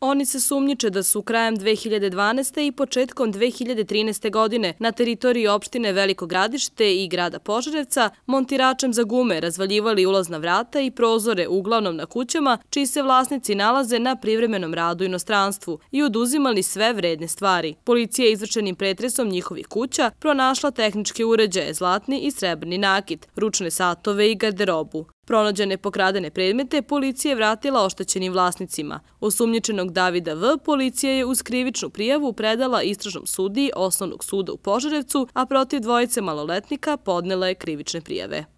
Oni se sumnjiče da su krajem 2012. i početkom 2013. godine na teritoriji opštine Veliko gradište i grada Požarevca montiračem za gume razvaljivali ulazna vrata i prozore uglavnom na kućama čiji se vlasnici nalaze na privremenom radu inostranstvu i oduzimali sve vredne stvari. Policija je izvršenim pretresom njihovih kuća pronašla tehničke uređaje, zlatni i srebrni nakit, ručne satove i garderobu. Pronađene pokradene predmete policija je vratila oštećenim vlasnicima. Osumnječenog Davida V. policija je uz krivičnu prijavu predala istražnom sudi osnovnog suda u Požarevcu, a protiv dvojice maloletnika podnela je krivične prijave.